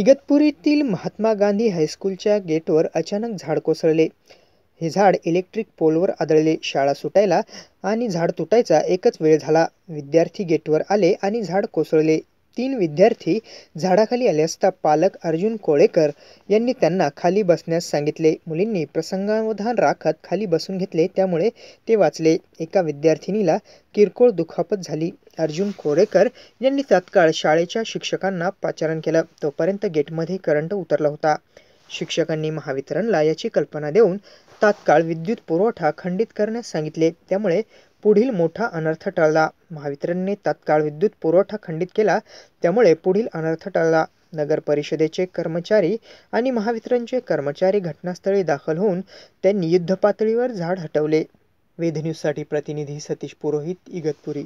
इगतपुरीतील महात्मा गांधी हायस्कूलच्या गेटवर अचानक झाड कोसळले हे झाड इलेक्ट्रिक पोलवर आदळले शाळा सुटायला आणि झाड तुटायचा एकच वेळ झाला विद्यार्थी गेटवर आले आणि झाड कोसळले तीन विद्यार्थी झाडाखाली आले असता पालक अर्जुन कोळेकर यांनी त्यांना खाली बसण्यास सांगितले मुलींनी प्रसंगावधान राखत खाली बसून घेतले त्यामुळे ते वाचले एका विद्यार्थिनीला किरकोळ दुखापत झाली अर्जुन कोरेकर यांनी तात्काळ शाळेच्या शिक्षकांना पाचारण केलं तोपर्यंत गेटमध्ये करंट उतरला होता शिक्षकांनी महावितरणला याची कल्पना देऊन तात्काळ विद्युत पुरवठा खंडित करण्यास सांगितले त्यामुळे पुढील मोठा अनर्थ टळला महावितरणने तात्काळ विद्युत पुरवठा खंडित केला त्यामुळे पुढील अनर्थ टळला नगर परिषदेचे कर्मचारी आणि महावितरणचे कर्मचारी घटनास्थळी दाखल होऊन त्यांनी युद्धपातळीवर झाड हटवले वेध प्रतिनिधी सतीश पुरोहित इगतपुरी